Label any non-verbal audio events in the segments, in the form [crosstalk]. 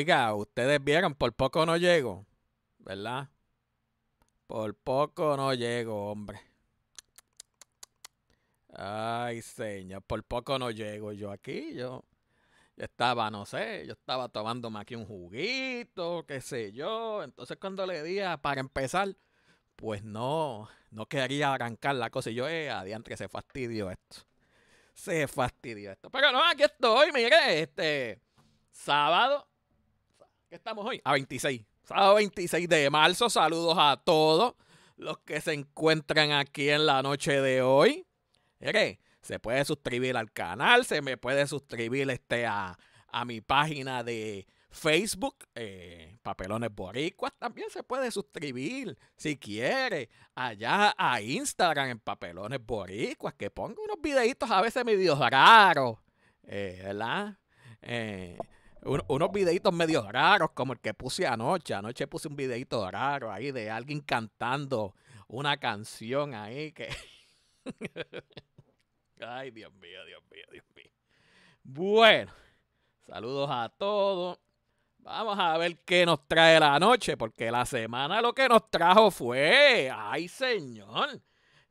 Oiga, ustedes vieron, por poco no llego, ¿verdad? Por poco no llego, hombre. Ay, señor, por poco no llego yo aquí, yo. estaba, no sé, yo estaba tomándome aquí un juguito, qué sé yo. Entonces cuando le di a, para empezar, pues no, no quería arrancar la cosa. Y yo, eh, adiante, se fastidió esto. Se fastidió esto. Pero no, aquí estoy, mire, este sábado ¿Qué estamos hoy? A 26. Sábado 26 de marzo. Saludos a todos los que se encuentran aquí en la noche de hoy. se puede suscribir al canal, se me puede suscribir este a, mi página de Facebook, eh, Papelones Boricuas, también se puede suscribir si quiere allá a Instagram en Papelones Boricuas, que pongo unos videitos a veces medio raros, eh, ¿verdad? Eh, unos videitos medio raros, como el que puse anoche. Anoche puse un videito raro ahí de alguien cantando una canción ahí que. [laughs] Ay, Dios mío, Dios mío, Dios mío. Bueno, saludos a todos. Vamos a ver qué nos trae la noche, porque la semana lo que nos trajo fue. ¡Ay, señor!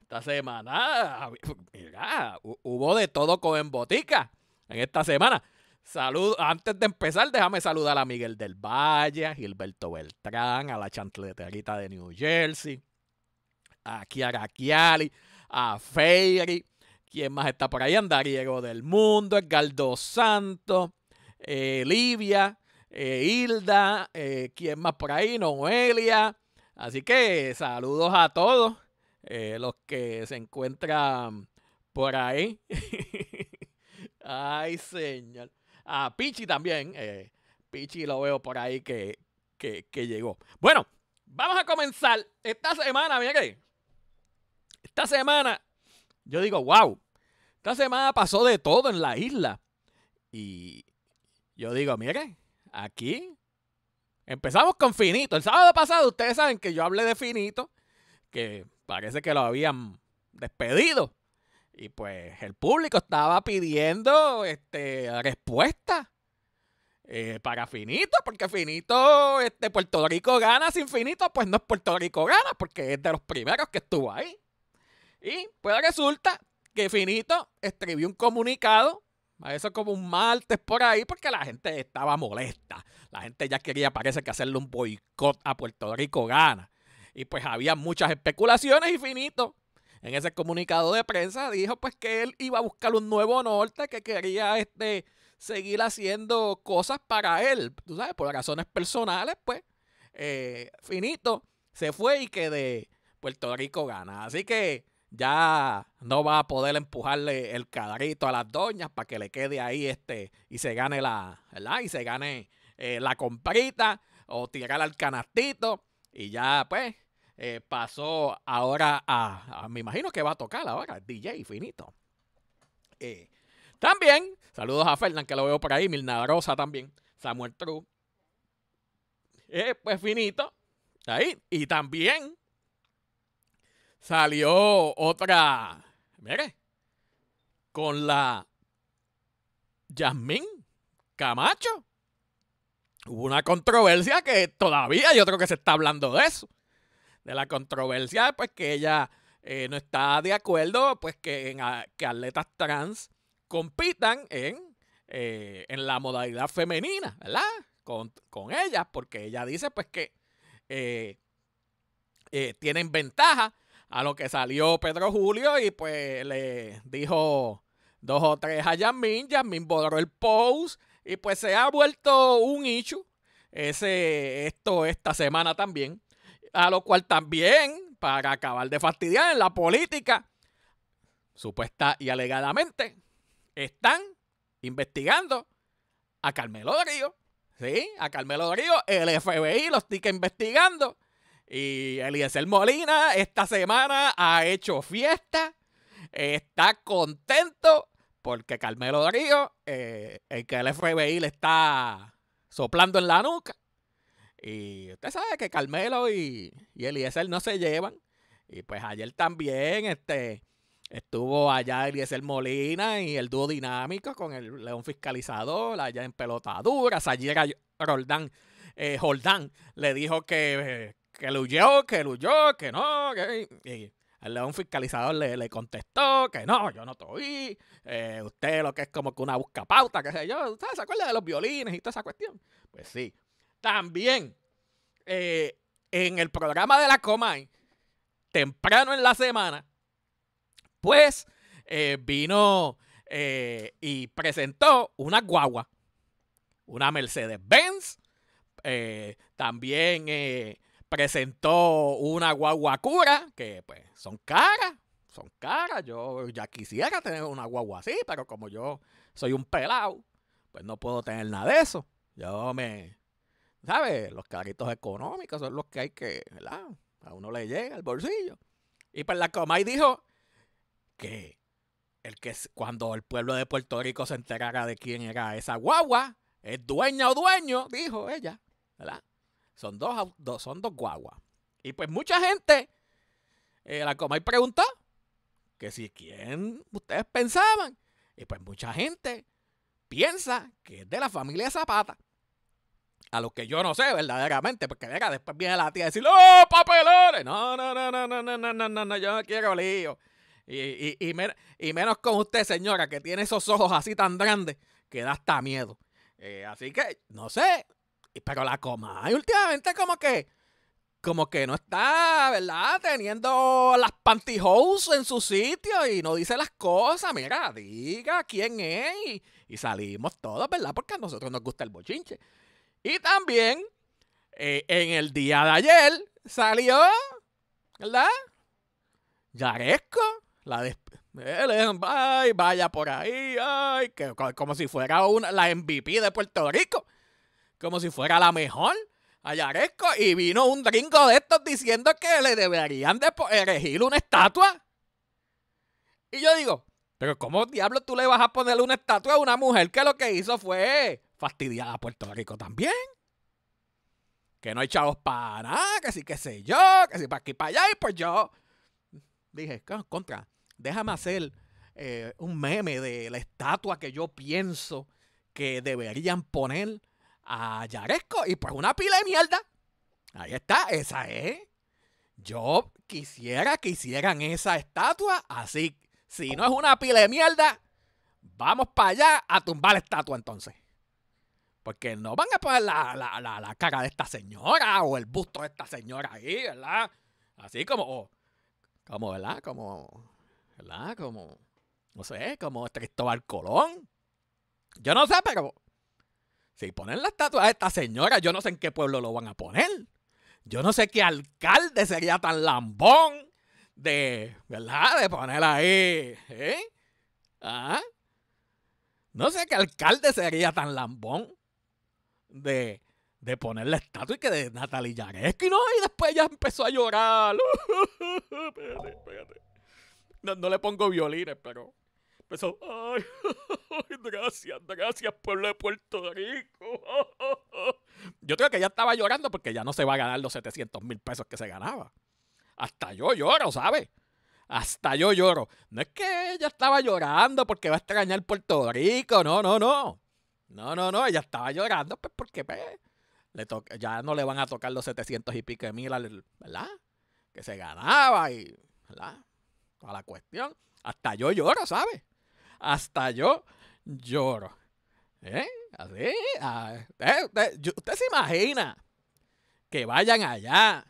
Esta semana, mira, hubo de todo con en botica en esta semana. Salud, antes de empezar, déjame saludar a Miguel del Valle, a Gilberto Beltrán, a la chantleterita de New Jersey, a Kiara a Feiri, ¿quién más está por ahí? Andariego del Mundo, Edgardo Santos, eh, Livia, eh, Hilda, eh, ¿quién más por ahí? Noelia. Así que saludos a todos eh, los que se encuentran por ahí. [laughs] Ay, señor. A Pichi también. Eh, Pichi lo veo por ahí que, llegó. Bueno, vamos a comenzar esta semana. mire esta semana, yo digo, wow, esta semana pasó de todo en la isla. Y yo digo, mire, aquí empezamos con Finito. El sábado pasado ustedes saben que yo hablé de Finito, que parece que lo habían despedido. Y pues el público estaba pidiendo este, respuesta eh, para Finito, porque Finito, este, Puerto Rico gana sin Finito, pues no es Puerto Rico gana, porque es de los primeros que estuvo ahí. Y pues resulta que Finito escribió un comunicado eso como un martes por ahí, porque la gente estaba molesta. La gente ya quería, parece que hacerle un boicot a Puerto Rico gana. Y pues había muchas especulaciones y Finito en ese comunicado de prensa dijo pues que él iba a buscar un nuevo norte, que quería este, seguir haciendo cosas para él, tú sabes, por razones personales, pues, eh, finito, se fue y que Puerto Rico gana. Así que ya no va a poder empujarle el cadrito a las doñas para que le quede ahí este y se gane la, ¿verdad? Y se gane eh, la comprita o tirar al canastito y ya pues eh, pasó ahora a, me imagino que va a tocar ahora, DJ Finito. Eh, también, saludos a Fernán, que lo veo por ahí, Milna Rosa también, Samuel True. Eh, pues Finito, ahí. Y también salió otra, mire, con la Yasmín Camacho. Hubo una controversia que todavía yo creo que se está hablando de eso de la controversia, pues que ella eh, no está de acuerdo, pues que, que atletas trans compitan eh, en, la modalidad femenina, ¿verdad? Con, con ellas, porque ella dice pues que eh, tienen ventaja a lo que salió Pedro Julio y pues le dijo dos o tres a Yasmin, Yasmin borró el post y pues se ha vuelto un issue ese, esto esta semana también. A lo cual también, para acabar de fastidiar en la política, supuesta y alegadamente, están investigando a Carmelo Río. Sí, a Carmelo Río, el FBI lo tica investigando. Y Eliezer Molina esta semana ha hecho fiesta, está contento porque Carmelo Río, eh, el que el FBI le está soplando en la nuca, y usted sabe que Carmelo y, y Eliezer no se llevan. Y pues ayer también este, estuvo allá Eliezer Molina y el dúo dinámico con el León Fiscalizador, allá en Pelotaduras, ayer Roldán, eh, le dijo que, que lo huyó, que lo huyó, que no. Que, y, el león fiscalizador le, contestó que no, yo no te oí. Eh, usted lo que es como que una pauta, que sé yo. ¿Usted se acuerda de los violines y toda esa cuestión? Pues sí. También eh, en el programa de la Comay, temprano en la semana, pues eh, vino eh, y presentó una guagua, una Mercedes-Benz, también presentó una guagua cura, que pues son caras, son caras. Yo ya quisiera tener una guagua así, pero como yo soy un pelado, pues no puedo tener nada de eso. Yo me, ¿sabes? Los carritos económicos son los que hay que, ¿verdad? A uno le llega al bolsillo. Y pues la Comay dijo que, el que cuando el pueblo de Puerto Rico se enterara de quién era esa guagua, es dueña o dueño, dijo ella, ¿verdad? Son dos, son dos guaguas. Y pues mucha gente, eh, la Comay preguntó que si quién ustedes pensaban. Y pues mucha gente piensa que es de la familia Zapata. A los que yo no sé verdaderamente, porque venga, después viene la tía a decir, ¡Oh, papelones! No, no, no, no, no, no, no, no, no, no, yo no quiero lío. Y, y, y, menos con usted, señora, que tiene esos ojos así tan grandes que da hasta miedo. Eh, así que, no sé. Pero la coma, y últimamente como que, como que no está, ¿verdad? Teniendo las pantyhose en su sitio y no dice las cosas. Mira, diga quién es. Y, y salimos todos, ¿verdad? Porque a nosotros nos gusta el bochinche. Y también eh, en el día de ayer salió, ¿verdad? Yaresco, la de ay, vaya por ahí, ay, que, como si fuera una, la MVP de Puerto Rico, como si fuera la mejor a Yaresco, y vino un gringo de estos diciendo que le deberían de erigir una estatua. Y yo digo, pero ¿cómo diablos tú le vas a ponerle una estatua a una mujer que lo que hizo fue fastidiada a Puerto Rico también. Que no hay chavos para nada, que sí, que sé yo, que sí, para aquí, para allá, y pues yo dije, ah, contra, déjame hacer eh, un meme de la estatua que yo pienso que deberían poner a Yaresco y pues una pila de mierda. Ahí está, esa es. Yo quisiera que hicieran esa estatua así. Si no es una pila de mierda, vamos para allá a tumbar la estatua entonces. Porque no van a poner la, la, cara de esta señora o el busto de esta señora ahí, ¿verdad? Así como, oh, como, ¿verdad? Como, ¿verdad? Como, no sé, como Cristóbal Colón. Yo no sé, pero si ponen la estatua de esta señora, yo no sé en qué pueblo lo van a poner. Yo no sé qué alcalde sería tan lambón de, ¿verdad? De poner ahí, ¿eh? ¿Ah? No sé qué alcalde sería tan lambón de, de poner la estatua y que de Natalie Yaresky, ¿no? Y después ella empezó a llorar. [laughs] espérate, espérate. No, le pongo violines, pero empezó. Ay, [laughs] gracias, gracias, pueblo de Puerto Rico. [laughs] Yo creo que ella estaba llorando porque ya no se va a ganar los 700 mil pesos que se ganaba. Hasta yo lloro, ¿sabes? Hasta yo lloro. No es que ella estaba llorando porque va a extrañar Puerto Rico, no, no, no. No, no, no, ella estaba llorando, pues porque pues, le ya no le van a tocar los 700 y pico de mil, ¿verdad? Que se ganaba y, ¿verdad? Toda la cuestión. Hasta yo lloro, ¿sabe? Hasta yo lloro. ¿Eh? Así. Eh, usted, se imagina que vayan allá.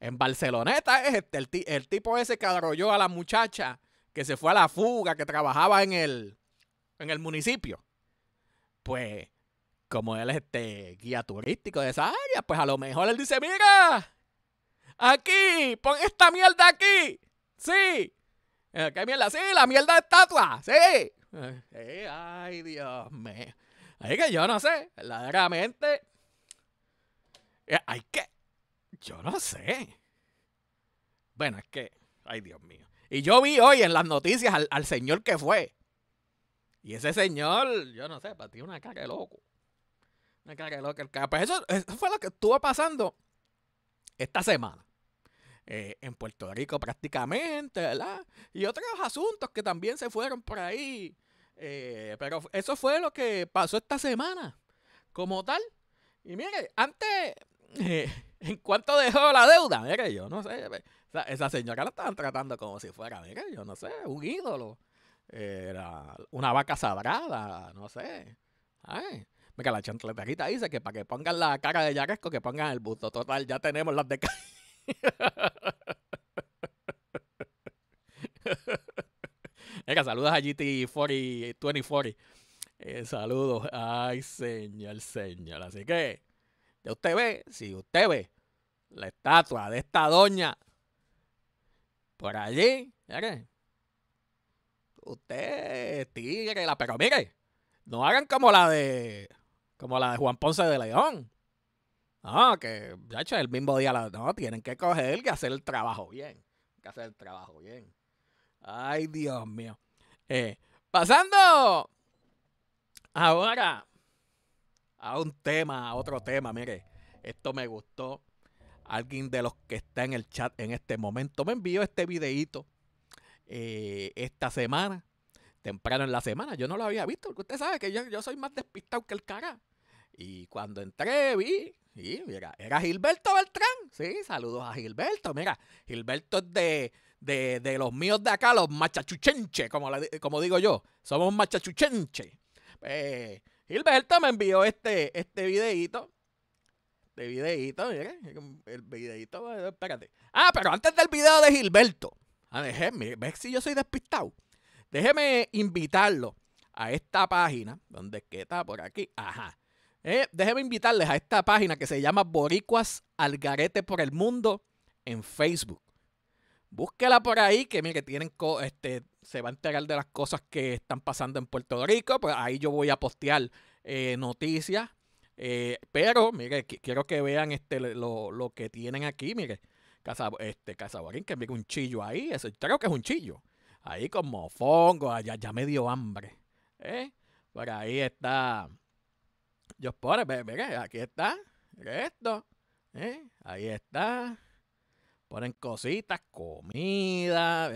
En Barceloneta es este, el, tipo ese que arrolló a la muchacha que se fue a la fuga, que trabajaba en el, en el municipio pues como él es este guía turístico de esa área, pues a lo mejor él dice, mira, aquí, pon esta mierda aquí, sí, eh, ¿qué mierda? Sí, la mierda de estatua, sí. Eh, eh, ay, Dios mío. Así que yo no sé, verdaderamente, hay qué? yo no sé. Bueno, es que, ay, Dios mío. Y yo vi hoy en las noticias al señor que fue. Y ese señor, yo no sé, ti una cara de loco. Una cara de loco. Pues eso, eso fue lo que estuvo pasando esta semana. Eh, en Puerto Rico prácticamente, ¿verdad? Y otros asuntos que también se fueron por ahí. Eh, pero eso fue lo que pasó esta semana, como tal. Y mire, antes, eh, [laughs] en cuanto dejó la deuda, mire, yo no sé, esa, esa señora la estaban tratando como si fuera, mire, yo no sé, un ídolo era una vaca sagrada, no sé. Ay. Mira, la chantleterita dice que para que pongan la cara de Yaresco, que pongan el busto. Total, ya tenemos las de Mira, [laughs] saludos a GT40, 2040. Eh, saludos. Ay, señor, señor. Así que, ya usted ve, si usted ve la estatua de esta doña por allí, ¿qué? ¿eh? usted tigre, pero mire, no hagan como la de como la de Juan Ponce de León. No, que ya hecho el mismo día la, no, tienen que coger y hacer el trabajo bien. que hacer el trabajo bien. Ay, Dios mío. Eh, pasando ahora a un tema, a otro tema, mire, esto me gustó. Alguien de los que está en el chat en este momento me envió este videito eh, esta semana, temprano en la semana. Yo no lo había visto, porque usted sabe que yo, yo soy más despistado que el cara. Y cuando entré, vi, mira, era Gilberto Beltrán. Sí, saludos a Gilberto. Mira, Gilberto es de, de, los míos de acá, los machachuchenche, como, como digo yo. Somos machachuchenche. Eh, Gilberto me envió este, este videito Este videíto, El videíto, espérate. Ah, pero antes del video de Gilberto, Déjeme, ver si yo soy despistado? Déjeme invitarlo a esta página, donde está por aquí, ajá. Eh, déjeme invitarles a esta página que se llama Boricuas Algarete por el Mundo en Facebook. Búsquela por ahí, que mire, tienen este, se va a enterar de las cosas que están pasando en Puerto Rico. Pues ahí yo voy a postear eh, noticias. Eh, pero, mire, quiero que vean este, lo, lo que tienen aquí, mire este, Casaborín, que viene un chillo ahí. Eso, creo que es un chillo. Ahí como fongo allá ya me dio hambre. ¿eh? Por ahí está. Yo por, aquí está. Esto. ¿eh? Ahí está. Ponen cositas, comida,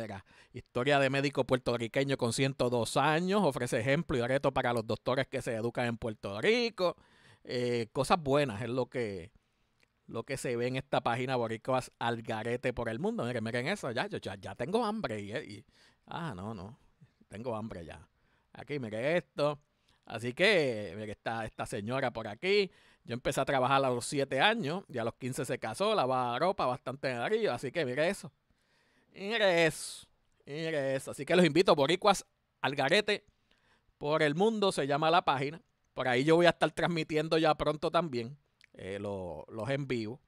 historia de médico puertorriqueño con 102 años, ofrece ejemplo y reto para los doctores que se educan en Puerto Rico. Eh, cosas buenas es lo que, lo que se ve en esta página Boricuas al garete por el mundo. Miren, miren eso, ya, yo, ya, tengo hambre. Y, ah, no, no, tengo hambre ya. Aquí, miren esto. Así que, mire, está esta señora por aquí. Yo empecé a trabajar a los 7 años y a los 15 se casó, lavaba ropa bastante en arriba. Así que, mire eso. Miren eso. Mire eso. Así que los invito, Boricuas al garete por el mundo, se llama la página. Por ahí yo voy a estar transmitiendo ya pronto también eh, los vivo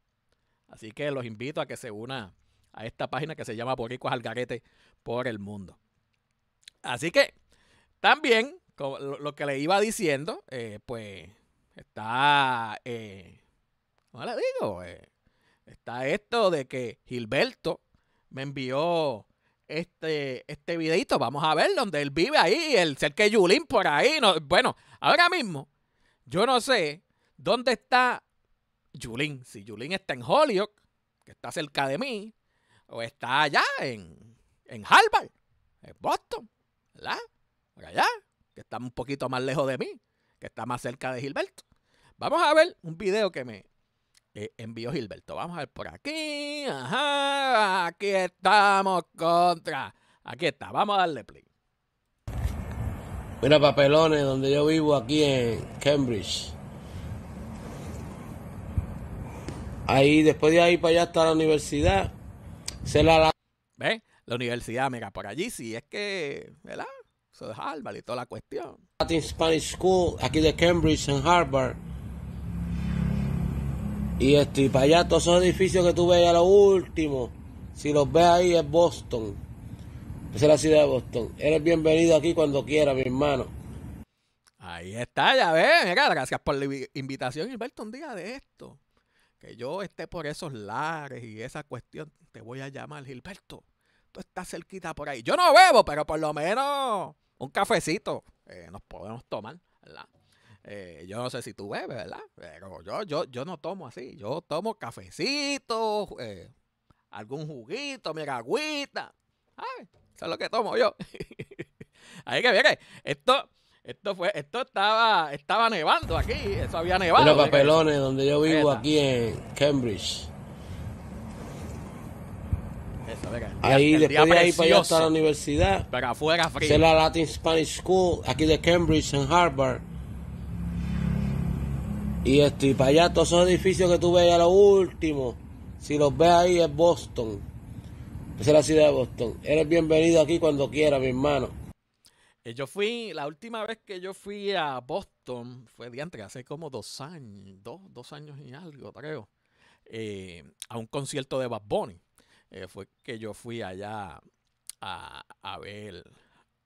Así que los invito a que se una a esta página que se llama Boricuas al por el Mundo. Así que también, como lo, que le iba diciendo, eh, pues está, eh, ¿cómo le digo? Eh, está esto de que Gilberto me envió este, este videito, vamos a ver dónde él vive ahí, el cerca de Yulín por ahí. No, bueno, ahora mismo, yo no sé dónde está Julín, Si Julín está en Holyoke, que está cerca de mí, o está allá en, en Harvard, en Boston, ¿verdad? Allá, que está un poquito más lejos de mí, que está más cerca de Gilberto. Vamos a ver un video que me eh, envió Gilberto. Vamos a ver por aquí. Ajá, aquí estamos contra. Aquí está, vamos a darle play. Mira, papelones, donde yo vivo aquí en Cambridge. Ahí, después de ahí para allá está la universidad. ¿Ves? La universidad, mira, por allí sí, es que, ¿verdad? Eso es Harvard y toda la cuestión. Latin Spanish School, aquí de Cambridge, en Harvard. Y este, para allá todos esos edificios que tú ves a lo último, si los ves ahí es Boston. Esa es la ciudad de Boston. Eres bienvenido aquí cuando quieras, mi hermano. Ahí está, ya ves. Mira, gracias por la invitación, Gilberto, un día de esto que yo esté por esos lares y esa cuestión, te voy a llamar, Gilberto. Tú estás cerquita por ahí. Yo no bebo, pero por lo menos un cafecito eh, nos podemos tomar, ¿verdad? Eh, yo no sé si tú bebes, ¿verdad? Pero yo, yo, yo no tomo así. Yo tomo cafecito, eh, algún juguito, mi agüita. eso es lo que tomo yo. [laughs] Ahí que viene. Esto, esto fue, esto estaba, estaba nevando aquí, eso había nevado. los papelones, donde yo vivo aquí en Cambridge. ahí después ahí para allá hasta la universidad. Pero afuera frío. Es la Latin Spanish School, aquí de Cambridge, en Harvard. Y estoy para allá todos esos edificios que tú ves a lo último, si los ves ahí es Boston. Esa es la ciudad de Boston. Eres bienvenido aquí cuando quieras, mi hermano. Eh, yo fui, la última vez que yo fui a Boston fue de antes hace como dos años, dos, dos años y algo, creo, eh, a un concierto de Bad Bunny. Eh, fue que yo fui allá a, a ver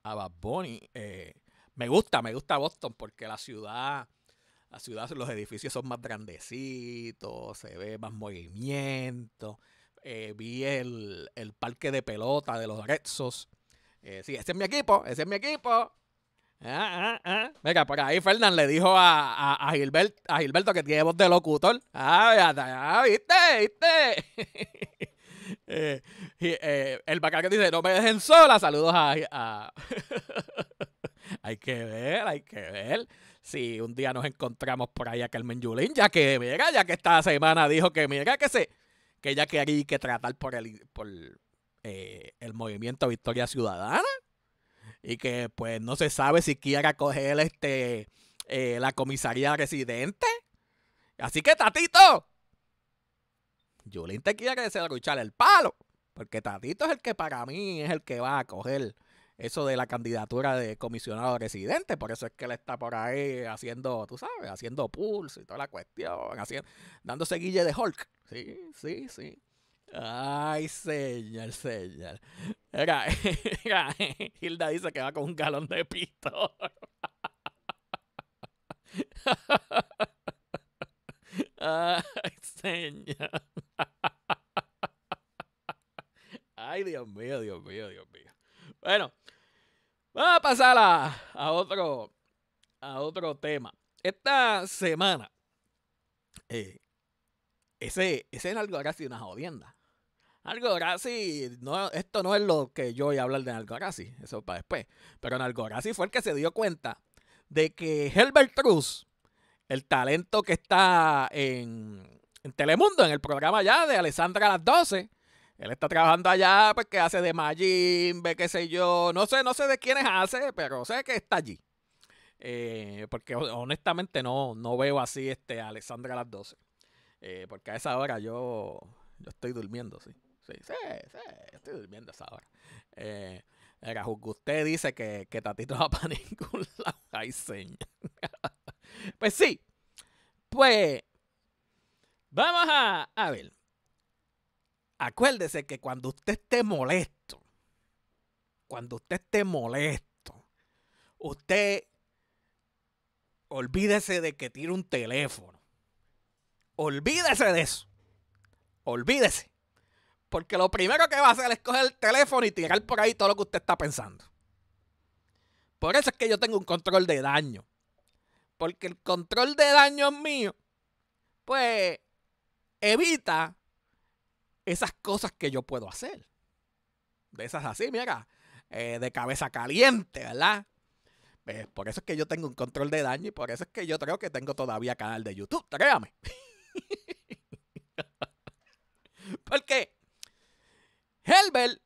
a Bad Bunny. me gusta, me gusta Boston porque la ciudad, la ciudad, los edificios son más grandecitos, se ve más movimiento. vi el, parque de pelota de los Rexos. Eh, sí, ese es mi equipo, ese es mi equipo. Ah, ah, ah. Venga, por ahí Fernán le dijo a, Gilberto que tiene voz de locutor. Ah, viste, viste. [laughs] Eh, eh, el bacán dice, no me dejen sola. Saludos a... [laughs] hay que ver, hay que ver. Si un día nos encontramos por ahí a Carmen Yulín, ya que, mira, ya que esta semana dijo que, mira, que se... Que ya que hay que tratar por el... Por, eh, el movimiento Victoria Ciudadana y que pues no se sabe si quiera coger este, eh, la comisaría residente. Así que Tatito, Julín te quiere luchar el palo, porque Tatito es el que para mí es el que va a coger eso de la candidatura de comisionado residente, por eso es que él está por ahí haciendo, tú sabes, haciendo pulso y toda la cuestión, haciendo, dándose guille de Hulk. Sí, sí, sí. Ay, señor, señor. [laughs] Hilda dice que va con un galón de pito. Ay, señor. Ay, Dios mío, Dios mío, Dios mío. Bueno, vamos a pasar a, otro, a otro tema. Esta semana, eh, ese, ese es algo casi una jodienda. Algorazi, no, esto no es lo que yo voy a hablar de Algorazi, eso para después. Pero Algorazi fue el que se dio cuenta de que Herbert Cruz, el talento que está en, Telemundo, en el programa ya de Alessandra a las 12, él está trabajando allá, porque pues, hace de ve qué sé yo, no sé, no sé de quiénes hace, pero sé que está allí. Eh, porque honestamente no, no veo así este, a Alessandra a las 12. Eh, porque a esa hora yo, yo estoy durmiendo, sí. Sí, sí, estoy durmiendo esa hora. Eh, usted dice que, que Tatito no va [laughs] para ningún lado. [laughs] pues sí. Pues vamos a, a ver. Acuérdese que cuando usted esté molesto, cuando usted esté molesto, usted olvídese de que tire un teléfono. Olvídese de eso. Olvídese. Porque lo primero que va a hacer es coger el teléfono y tirar por ahí todo lo que usted está pensando. Por eso es que yo tengo un control de daño. Porque el control de daño mío, pues, evita esas cosas que yo puedo hacer. De esas así, mira, eh, de cabeza caliente, ¿verdad? Pues, por eso es que yo tengo un control de daño y por eso es que yo creo que tengo todavía canal de YouTube, créame. [laughs] Porque Helbert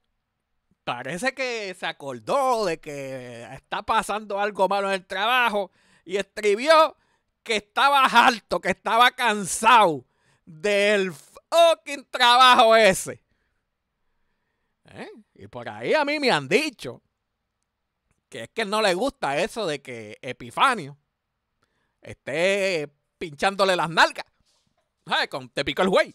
parece que se acordó de que está pasando algo malo en el trabajo y escribió que estaba alto, que estaba cansado del fucking trabajo ese. ¿Eh? Y por ahí a mí me han dicho que es que no le gusta eso de que Epifanio esté pinchándole las nalgas. ¿Sabes? Con te pico el güey.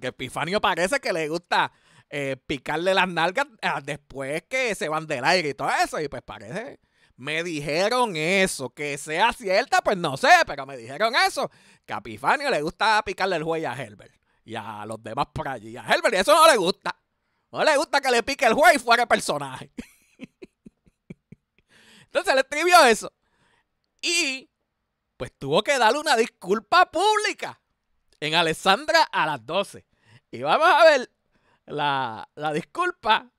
Que Epifanio parece que le gusta eh, picarle las nalgas ah, después que se van del aire y todo eso. Y pues parece, me dijeron eso. Que sea cierta, pues no sé, pero me dijeron eso. Que a le gusta picarle el juez a Herbert y a los demás por allí. A Herbert, y eso no le gusta. No le gusta que le pique el juez y fuera el personaje. [laughs] Entonces le escribió eso. Y pues tuvo que darle una disculpa pública en Alessandra a las 12. Y vamos a ver la, disculpa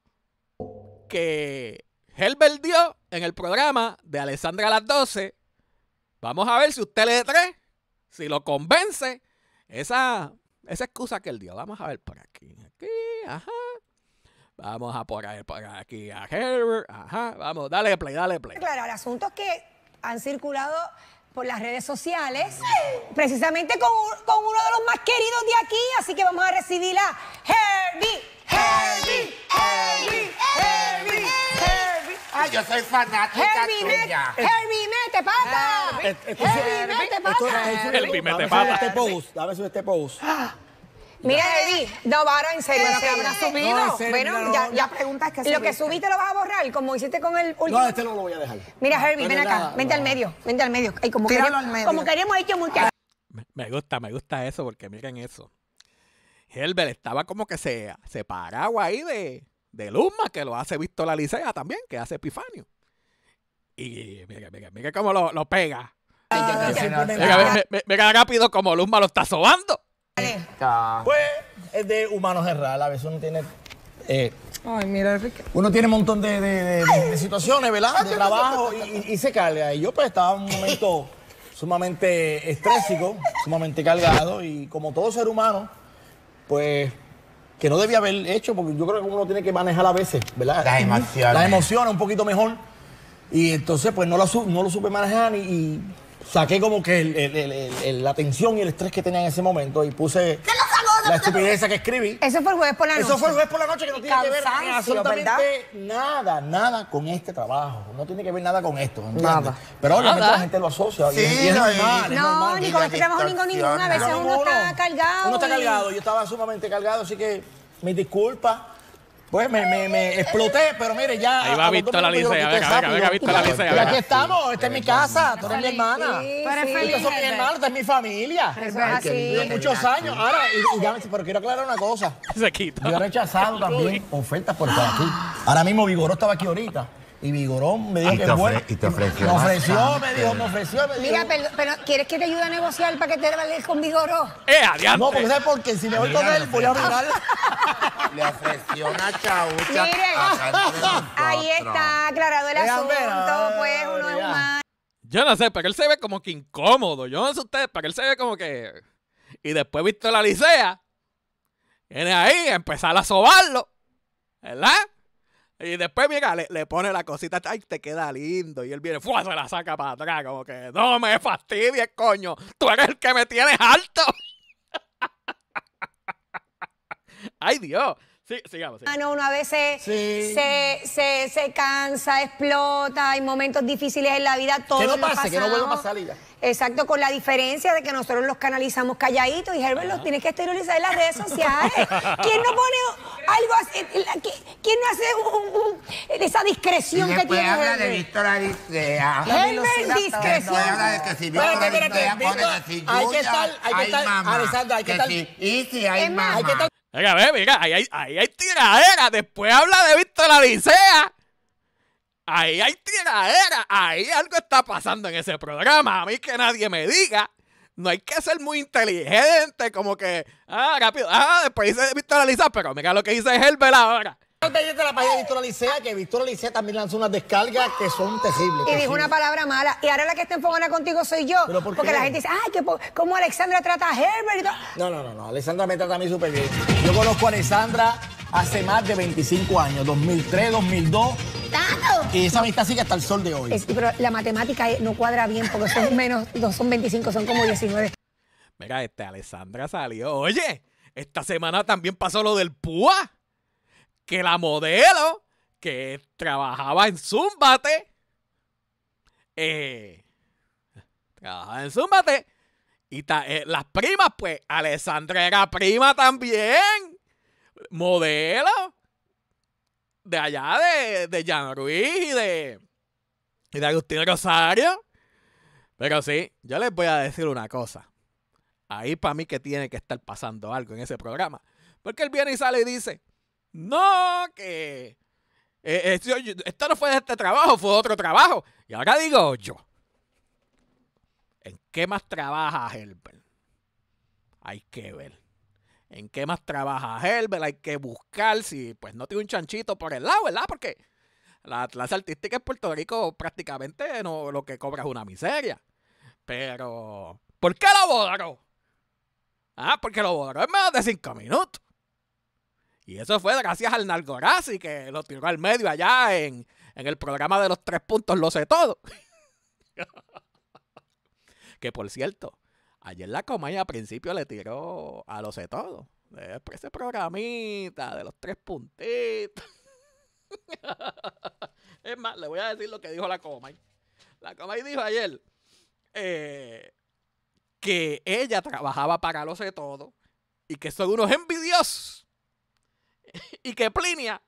que Helbert dio en el programa de Alessandra las 12. Vamos a ver si usted le tres si lo convence, esa, esa excusa que él dio. Vamos a ver por aquí, aquí, ajá. Vamos a por, ahí, por aquí a Herbert, ajá. Vamos, dale play, dale play. Claro, asuntos que han circulado por las redes sociales, precisamente con, uno de los más queridos de aquí, así que vamos a recibir a Herbie. Herbie, Herbie, Herbie, Herbie. yo soy fanática Herbie, tuya. Herbie, mete pata. Herbie, mete pata. Herbie, mete pata. Dame su este post, dame su este Mira, eh, Eddie, no, ahora en serio. ¿Pero que habrá subido? bueno, ya, preguntas ya preguntas que Lo que subiste lo vas a borrar, como hiciste con el último. No, este no lo voy a dejar. Mira, Herbie, ven acá. vente al medio, vente al medio. como, queríamos, al medio. como queríamos hecho este Me gusta, me gusta eso, porque miren eso. Herbert estaba como que se, se paraba ahí de, de Luma, que lo hace visto la Licea también, que hace Epifanio. Y mira, mira, mira cómo lo, lo pega. Mira, mira, mira, rápido como Luma lo está sobando. Pues es de humanos errar, a veces uno tiene... Eh, Ay, mira, uno tiene un montón de, situaciones, ¿verdad? De trabajo y, se carga. Y yo pues estaba en un momento [laughs] sumamente estrésico, sumamente cargado y como todo ser humano, pues que no debía haber hecho, porque yo creo que uno tiene que manejar a veces, ¿verdad? Las emociones. Las un poquito mejor. Y entonces pues no lo, no lo supe manejar y saqué como que la tensión y el estrés que tenía en ese momento y puse la estupidez que escribí. Eso fue el jueves por la noche. Eso fue el jueves por la noche que no tiene que ver absolutamente nada, nada con este trabajo. No tiene que ver nada con esto. Nada. Pero obviamente la gente lo asocia. Sí, es, normal, No, ni con este trabajo ninguna. A veces uno, está cargado. Uno está cargado. Yo estaba sumamente cargado, así que mis disculpas. Pues me, me, exploté, pero mire, ya. Ahí va visto la licea, venga, venga, venga, visto la licea. Y aquí estamos, esta es mi casa, tú eres mi hermana. Tú eres mi hermano, esta es mi familia. muchos años. Ahora, y, ya, pero quiero aclarar una cosa. Se quita. Yo he rechazado también ofertas por estar aquí. Ahora mismo Vigoró estaba aquí ahorita y Vigorón me dijo que Y te ofreció. Me ofreció, ah, me dijo, me ofreció, Mira, pero, ¿quieres que te ayude a negociar para que te vales con Vigorón? ¡Eh, adiós! No, porque Si me voy con él, voy a arreglar. [laughs] Le ofreció una chaucha. Mire. [laughs] ahí está aclarado el asunto, pues uno es humano. Yo no sé, pero él se ve como que incómodo. Yo no sé ustedes, pero él se ve como que... Y después visto la licea, viene ahí a empezar a sobarlo, ¿verdad? Y después, mira, le, pone la cosita, ay, te queda lindo. Y él viene, ¡fua! Se la saca para atrás, como que, no me fastidies, coño. Tú eres el que me tienes alto. [laughs] ay, Dios. Sí, sigamos. Ah, no, uno a veces sí. se, se, se, cansa, explota, hay momentos difíciles en la vida, todo. lo Que no pase, que no vuelva a pasar y ya. Exacto, con la diferencia de que nosotros los canalizamos calladitos y Herbert los tiene que esterilizar en las redes sociales. [laughs] ¿Quién no pone algo así? ¿Quién no hace un, un, un, esa discreción que tiene? habla Herbert? de Víctor Aristea. Herbert, discreción. habla de que si Víctor Aristea pone Hay que estar, hay que estar, Alessandra, hay que estar. Y si hay mamá. Mira, ve, mira, ahí hay, ahí hay tiradera. Después habla de Víctor la Licea. Ahí hay tiradera. Ahí algo está pasando en ese programa. A mí que nadie me diga. No hay que ser muy inteligente, como que, ah, rápido, ah, después dice Víctor la Licea, pero mira lo que dice Herbert ahora de la página de Víctor Licea, que Víctor Licea también lanzó unas descargas que son terribles. Y dijo una palabra mala. Y ahora la que está enfocada contigo soy yo. porque la gente dice, ay, que cómo Alexandra trata a Herbert No, no, no, no. Alexandra me trata a mí súper bien. Yo conozco a Alexandra hace más de 25 años, 2003, 2002. Y esa amistad sigue hasta el sol de hoy. pero la matemática no cuadra bien porque son [laughs] menos, son 25, son como 19. Mira, este Alexandra salió. Oye, esta semana también pasó lo del PUA que la modelo que trabajaba en Zumbate, eh, trabajaba en Zumbate, y eh, las primas, pues, Alessandra era prima también, modelo, de allá de, de Jan Ruiz y de, y de Agustín Rosario. Pero sí, yo les voy a decir una cosa. Ahí para mí que tiene que estar pasando algo en ese programa. Porque él viene y sale y dice, no, que eh, eh, esto, no fue de este trabajo, fue otro trabajo. Y ahora digo yo, ¿en qué más trabaja Helber? Hay que ver. ¿En qué más trabaja Helber? Hay que buscar si pues no tiene un chanchito por el lado, ¿verdad? Porque la clase artística en Puerto Rico prácticamente no, lo que cobra es una miseria. Pero, ¿por qué lo borró? Ah, porque lo borró en menos de cinco minutos. Y eso fue gracias al Nargorazi que lo tiró al medio allá en, el programa de los tres puntos, lo sé todo. [laughs] que por cierto, ayer la Comay al principio le tiró a lo sé todo. Ese programita de los tres puntitos. [laughs] es más, le voy a decir lo que dijo la Comay. La Comay dijo ayer eh, que ella trabajaba para lo sé todo y que son unos envidiosos [laughs] y que Plinia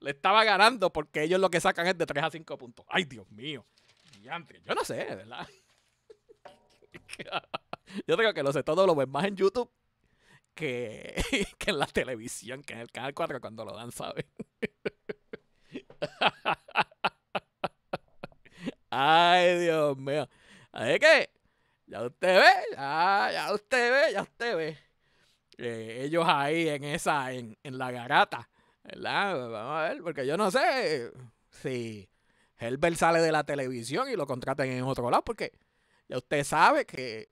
le estaba ganando porque ellos lo que sacan es de 3 a 5 puntos. Ay, Dios mío. Yo no sé, ¿verdad? [laughs] Yo creo que lo sé todos lo ven más en YouTube que, [laughs] que, en la televisión, que en el canal 4 cuando lo dan, ¿sabes? Ay, Dios mío. Así que, ya usted ve, ya usted ve, ya usted ve. Eh, ellos ahí en esa, en, la garata, ¿verdad? Vamos a ver, porque yo no sé si Herbert sale de la televisión y lo contraten en otro lado, porque ya usted sabe que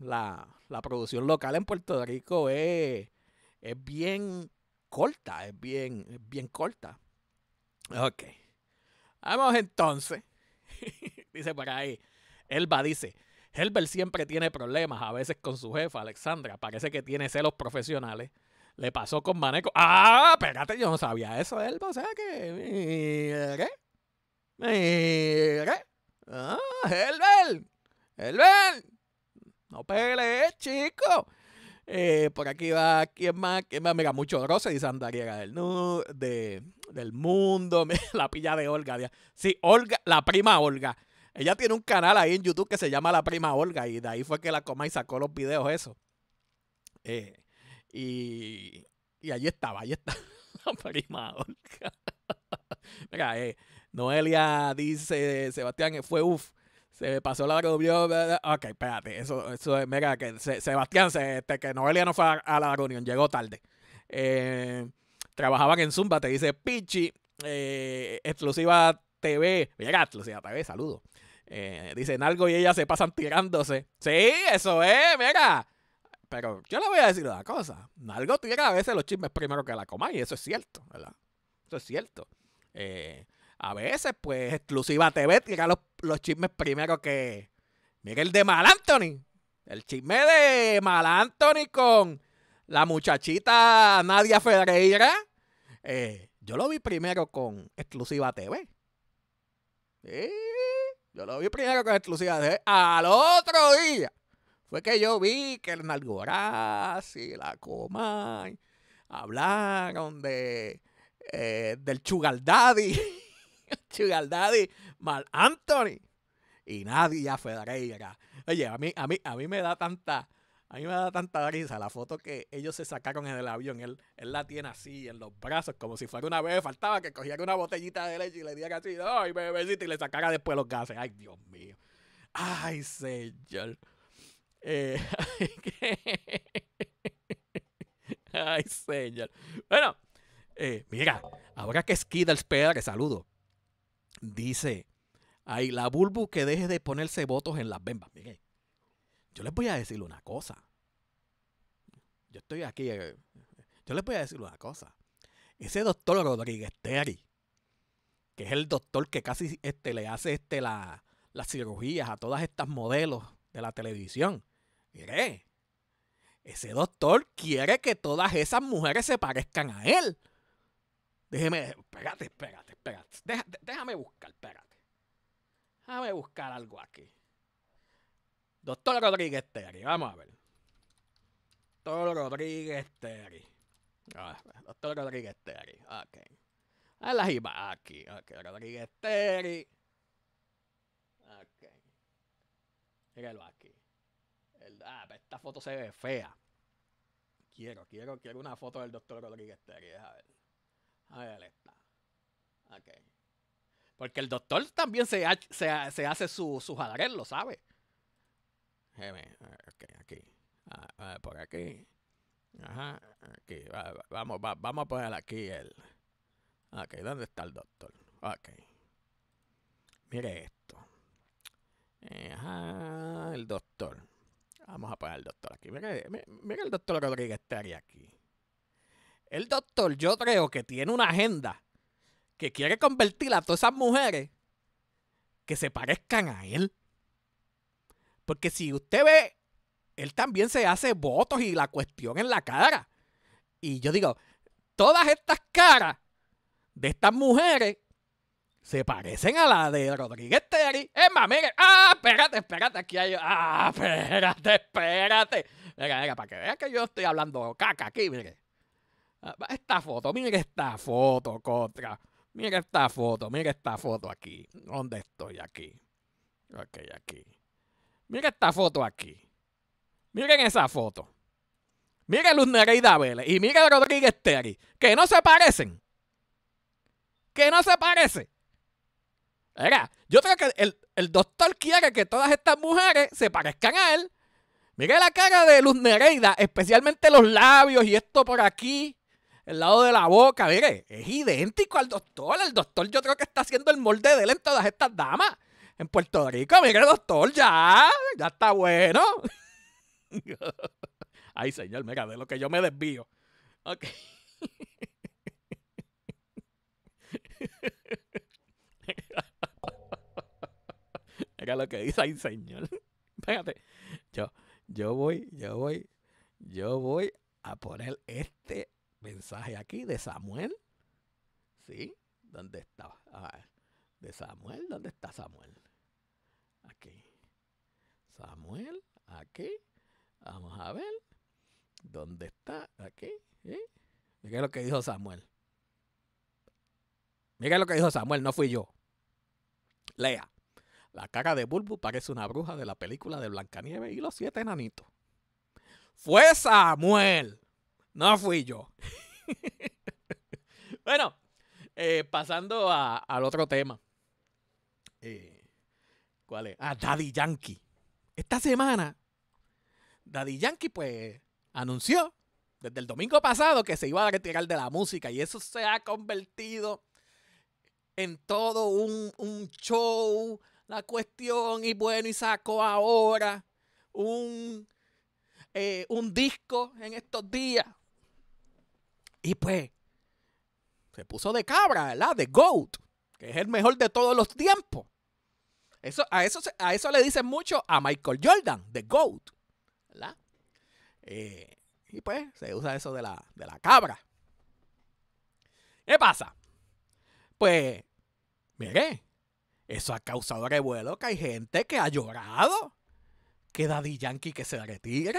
la, producción local en Puerto Rico es, es bien corta, es bien, es bien corta. Ok. Vamos entonces. [laughs] dice por ahí. Elba dice, Herbert siempre tiene problemas, a veces con su jefa, Alexandra. Parece que tiene celos profesionales. Le pasó con Maneco. ¡Ah! Espérate, yo no sabía eso de O sea que. Mire. Mire. Ah, no pelees, chico. Eh, por aquí va, ¿quién más? ¿Quién más? Mira, mucho roce, dice Andariega del, del mundo, [laughs] la pilla de Olga. Sí, Olga, la prima Olga. Ella tiene un canal ahí en YouTube que se llama La Prima Olga y de ahí fue que la coma y sacó los videos eso. Eh, y, y allí estaba, ahí está [laughs] La Prima Olga. Mira, [laughs] eh, Noelia dice, Sebastián, eh, fue uff. Se pasó la reunión. Ok, espérate. Eso, eso mira, que Sebastián, este, que Noelia no fue a, la reunión, llegó tarde. trabajaban en Zumba, te dice Pichi, exclusiva TV. Mira, exclusiva TV, saludo. Eh, dicen algo y ellas se pasan tirándose. Sí, eso es, mira. Pero yo le voy a decir una cosa. Nalgo tira a veces los chismes primero que la coma y eso es cierto, ¿verdad? Eso es cierto. Eh, a veces, pues, exclusiva TV tira los, chismes primero que... Mira el de Mal Anthony. El chisme de Mal Anthony con la muchachita Nadia Ferreira. Eh, yo lo vi primero con exclusiva TV. Sí yo lo vi primero con exclusiva Al otro día fue que yo vi que el y la Comay, hablaron de, eh, del Chugaldadi. Chugaldadi, [laughs] Mal Anthony. Y nadie Federeira. Oye, a mí, a mí, a mí me da tanta a mí me da tanta risa la foto que ellos se sacaron en el avión. Él, la tiene así, en los brazos, como si fuera una bebé. Faltaba que cogiera una botellita de leche y le diera así, ¡ay, bebecito, Y le sacara después los gases. ¡Ay, Dios mío! ¡Ay, señor! Eh, [laughs] [laughs] ¡Ay, señor! Bueno, eh, mira, ahora que esquida espera que saludo, dice: Ay, la Bulbu que deje de ponerse votos en las bembas. Miren. Yo les voy a decir una cosa. Yo estoy aquí. Eh, yo les voy a decir una cosa. Ese doctor Rodríguez Terry, que es el doctor que casi este, le hace este, las cirugías a todas estas modelos de la televisión. Mire, ese doctor quiere que todas esas mujeres se parezcan a él. Déjeme, espérate, espérate, espérate. déjame buscar, espérate. Déjame buscar algo aquí. Doctor Rodríguez Terry, vamos a ver. Doctor Rodríguez Terry. Ah, doctor Rodríguez Terry, ok. A ah, la jiba aquí, ok. Rodríguez Terry. Ok. Míralo aquí. ah, pues esta foto se ve fea. Quiero, quiero, quiero una foto del doctor Rodríguez Terry. A ver. A ver, está. Ok. Porque el doctor también se, hace su, su lo sabe. Eh, okay, aquí. Ah, eh, por aquí. Ajá, aquí. vamos, vamos a poner aquí el. Ok, ¿dónde está el doctor? Ok. Mire esto. Eh, ajá, el doctor. Vamos a poner el doctor aquí. Mire, mire el doctor Rodríguez Terry aquí. El doctor, yo creo que tiene una agenda que quiere convertir a todas esas mujeres que se parezcan a él. Porque si usted ve, él también se hace votos y la cuestión en la cara. Y yo digo, todas estas caras de estas mujeres se parecen a la de Rodríguez Terry. Es más, mire, ah, espérate, espérate, aquí hay, ah, espérate, espérate. Venga, venga, para que vea que yo estoy hablando caca aquí, mire. Ah, esta foto, mire esta foto, contra. Mire esta foto, mire esta foto aquí. ¿Dónde estoy aquí? Ok, aquí. Miren esta foto aquí. Miren esa foto. miren Luz Nereida Vélez y miren a Rodríguez Terry. Que no se parecen. Que no se parecen. Era, yo creo que el, doctor quiere que todas estas mujeres se parezcan a él. Miren la cara de Luz Nereida, especialmente los labios y esto por aquí, el lado de la boca. Mire, es idéntico al doctor. El doctor yo creo que está haciendo el molde de él en todas estas damas en Puerto Rico. Mire, doctor, ya, ya está bueno. [laughs] Ay, señor, mira, de lo que yo me desvío. Ok. [laughs] Mira lo que dice, ay, señor. Fíjate, yo, yo voy, yo voy, yo voy a poner este mensaje aquí de Samuel. ¿Sí? ¿Dónde estaba? ver, ah, de Samuel, ¿dónde está Samuel? aquí. Samuel, aquí. Vamos a ver. ¿Dónde está? Aquí. miren lo que dijo Samuel. Mira lo que dijo Samuel, no fui yo. Lea. La cara de Bulbu parece una bruja de la película de Blancanieves y los siete enanitos. Fue Samuel. No fui yo. [laughs] bueno, eh, pasando al otro tema. Eh, ¿Cuál es? Ah, Daddy Yankee. Esta semana, Daddy Yankee, pues, anunció desde el domingo pasado que se iba a retirar de la música y eso se ha convertido en todo un, show, la cuestión, y bueno, y sacó ahora un, eh, un disco en estos días. Y pues, se puso de cabra, ¿verdad? De GOAT, que es el mejor de todos los tiempos. Eso, a, eso, a eso le dicen mucho a Michael Jordan, The GOAT. ¿Verdad? Eh, y pues se usa eso de la, de la cabra. ¿Qué pasa? Pues, mire, eso ha causado revuelo que hay gente que ha llorado. Que Daddy Yankee que se retire.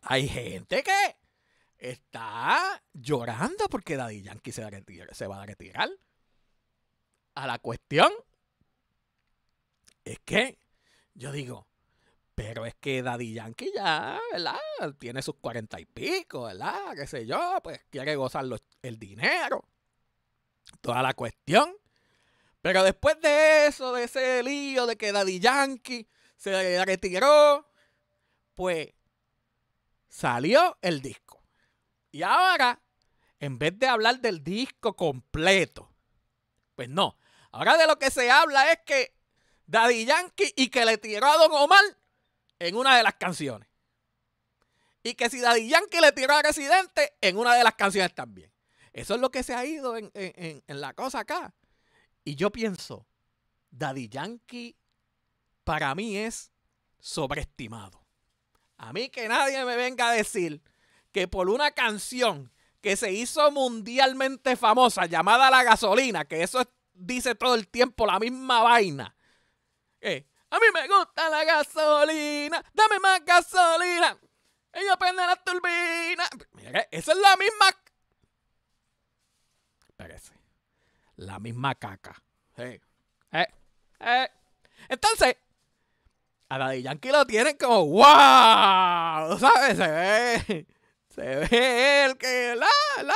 Hay gente que está llorando porque Daddy Yankee se va a retirar. A la cuestión es que yo digo, pero es que Daddy Yankee ya, ¿verdad? Tiene sus cuarenta y pico, ¿verdad? Qué sé yo, pues quiere gozar el dinero. Toda la cuestión. Pero después de eso, de ese lío de que Daddy Yankee se retiró, pues salió el disco. Y ahora, en vez de hablar del disco completo, pues no. Ahora de lo que se habla es que Daddy Yankee y que le tiró a Don Omar en una de las canciones. Y que si Daddy Yankee le tiró a Residente en una de las canciones también. Eso es lo que se ha ido en, la cosa acá. Y yo pienso, Daddy Yankee para mí es sobreestimado. A mí que nadie me venga a decir que por una canción que se hizo mundialmente famosa llamada La Gasolina, que eso dice todo el tiempo la misma vaina, eh, a mí me gusta la gasolina, dame más gasolina. yo prende la turbina. Mira, esa es la misma. Parece. La misma caca. Eh, eh, Entonces, a Daddy Yankee lo tienen como ¡Wow! ¿Sabes? Se ve. Se ve el que. La, la.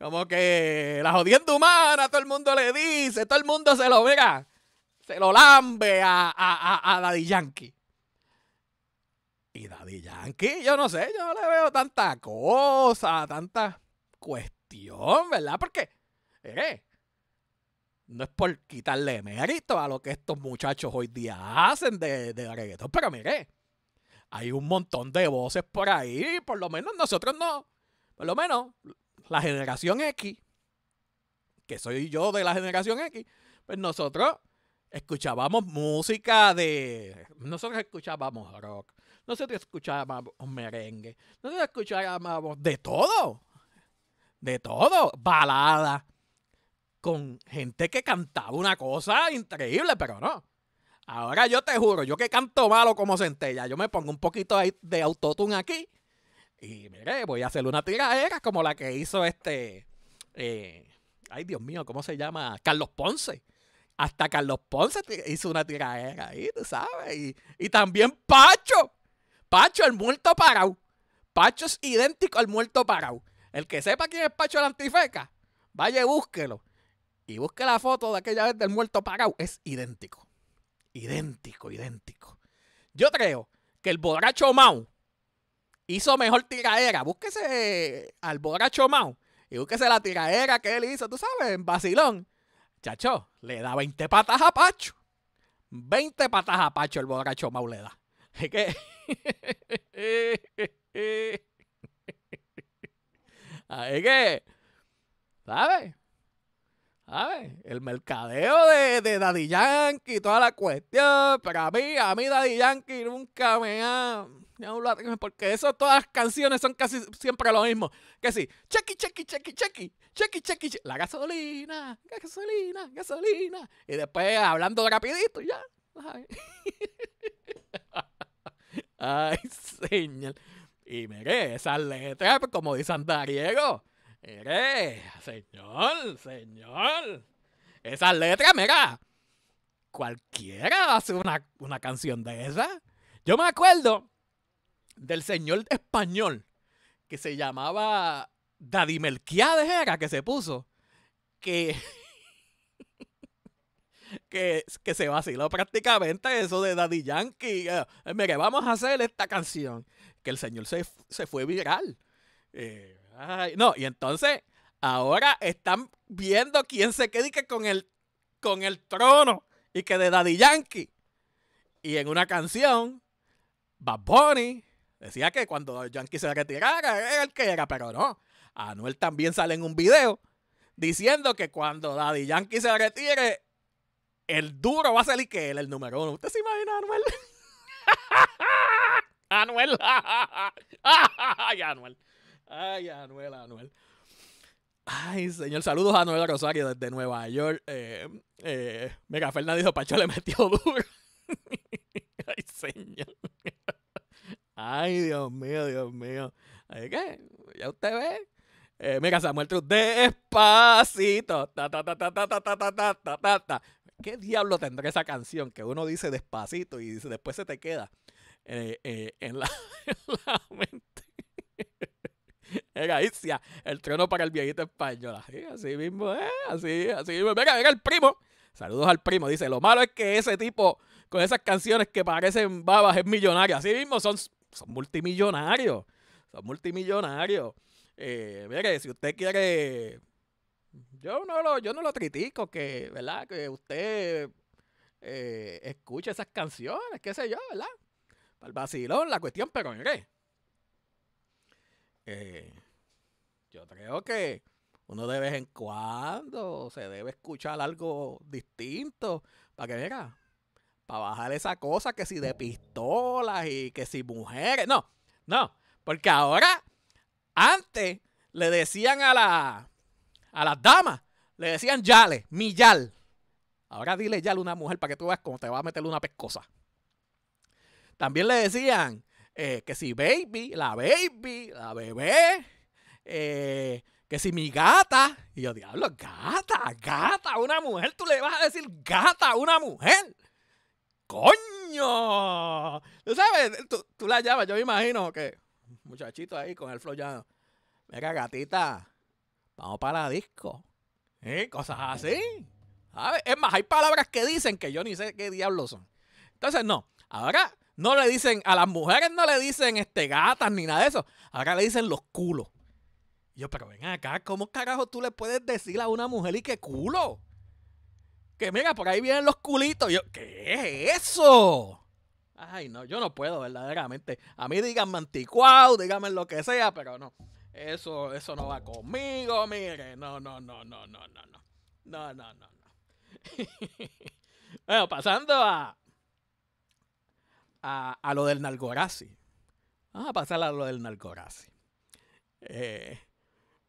Como que la jodiendo humana, todo el mundo le dice, todo el mundo se lo vega se lo lambe a, Daddy Yankee. Y Daddy Yankee, yo no sé, yo no le veo tanta cosa, tanta cuestión, ¿verdad? Porque, mire, eh, no es por quitarle mérito a lo que estos muchachos hoy día hacen de, de reggaetón, pero mire, hay un montón de voces por ahí, por lo menos nosotros no, por lo menos la generación X, que soy yo de la generación X, pues nosotros escuchábamos música de. Nosotros escuchábamos rock, nosotros escuchábamos merengue, nosotros escuchábamos de todo, de todo, balada, con gente que cantaba una cosa increíble, pero no. Ahora yo te juro, yo que canto malo como centella, yo me pongo un poquito de autotune aquí y mire, voy a hacer una tiradera como la que hizo este. Eh, ay, Dios mío, ¿cómo se llama? Carlos Ponce. Hasta Carlos Ponce hizo una tiradera ahí, tú sabes. Y, también Pacho. Pacho, el muerto parado. Pacho es idéntico al muerto parado. El que sepa quién es Pacho la Antifeca, vaya y búsquelo. Y busque la foto de aquella vez del muerto parado. Es idéntico. Idéntico, idéntico. Yo creo que el borracho Mau hizo mejor tiraera. Búsquese al borracho Mau y búsquese la tiraera que él hizo, tú sabes, en Basilón. Chacho, le da 20 patas a Pacho. 20 patas a Pacho el borracho da. Es que. [laughs] Ah, es que. ¿Sabes? ¿Sabes? El mercadeo de, de Daddy Yankee, toda la cuestión. Pero a mí, a mí Daddy Yankee nunca me ha. Porque eso, todas las canciones son casi siempre lo mismo. Que sí, chequi, chequi, chequi, chequi, chequi, chequi, la gasolina, gasolina, gasolina. Y después hablando rapidito, ya. [laughs] Ay, señor. Y mire, esas letras, pues, como dice Andariego. Mire, señor, señor. Esas letras, mira. Cualquiera hace una, una canción de esa Yo me acuerdo del señor español que se llamaba Daddy Melquiades era que se puso que [laughs] que, se vaciló prácticamente eso de Daddy Yankee. Eh, mire, vamos a hacer esta canción. Que el señor se, fue viral. Eh, no, y entonces ahora están viendo quién se queda con el, con el trono y que de Daddy Yankee. Y en una canción, Bad Bunny Decía que cuando Yankee se retirara era el que era, pero no. Anuel también sale en un video diciendo que cuando Daddy Yankee se retire, el duro va a salir que él, el número uno. ¿Usted se imagina, Anuel? [laughs] Anuel. [laughs] Ay, Anuel. Ay, Anuel, Anuel. Ay, señor, saludos a Anuel Rosario desde Nueva York. Eh, eh Mega Fernández dijo, Pacho le metió duro. [laughs] Ay, señor. Ay, Dios mío, Dios mío. Así que, ya usted ve. Eh, mira, Samuel Truth, despacito. ¿Qué diablo tendrá esa canción que uno dice despacito y dice, después se te queda en, la, mente? Era Isia, el trono para el viejito español. Así, mismo, así, así mismo. Venga, venga el primo. Saludos al primo. Dice, lo malo es que ese tipo con esas canciones que parecen babas es millonario. Así mismo son son multimillonarios. Son multimillonarios. Eh, mire, si usted quiere. Yo no lo, yo no lo critico, que, ¿verdad? Que usted eh, escuche esas canciones, qué sé yo, ¿verdad? Para el vacilón, la cuestión, pero mire. Eh, yo creo que uno de vez en cuando se debe escuchar algo distinto para que, mira, para bajar esa cosa que si de pistolas y que si mujeres. No, no, porque ahora, antes le decían a, la, a las damas, le decían yale, mi yal. Ahora dile yale a una mujer para que tú veas cómo te va a meter una pescosa. También le decían eh, que si baby, la baby, la bebé, eh, que si mi gata. Y yo, diablo, gata, gata, una mujer, tú le vas a decir gata a una mujer. ¡Coño! Tú sabes, tú, la llamas, yo me imagino que muchachito ahí con el flow ya. venga gatita, vamos para la disco. ¿Eh? Cosas así. Es más, hay palabras que dicen que yo ni sé qué diablos son. Entonces, no. Ahora no le dicen, a las mujeres no le dicen este, gatas ni nada de eso. Ahora le dicen los culos. yo, pero ven acá, ¿cómo carajo tú le puedes decir a una mujer y qué culo? que mira, por ahí vienen los culitos. Yo, ¿qué es eso? Ay, no, yo no puedo, verdaderamente. A mí díganme anticuado, díganme lo que sea, pero no. Eso, eso no va conmigo, mire. No, no, no, no, no, no, no. No, no, no, [laughs] bueno, pasando a, a, lo del Nalgorazi. Vamos a pasar a lo del Nalgorazi. Eh,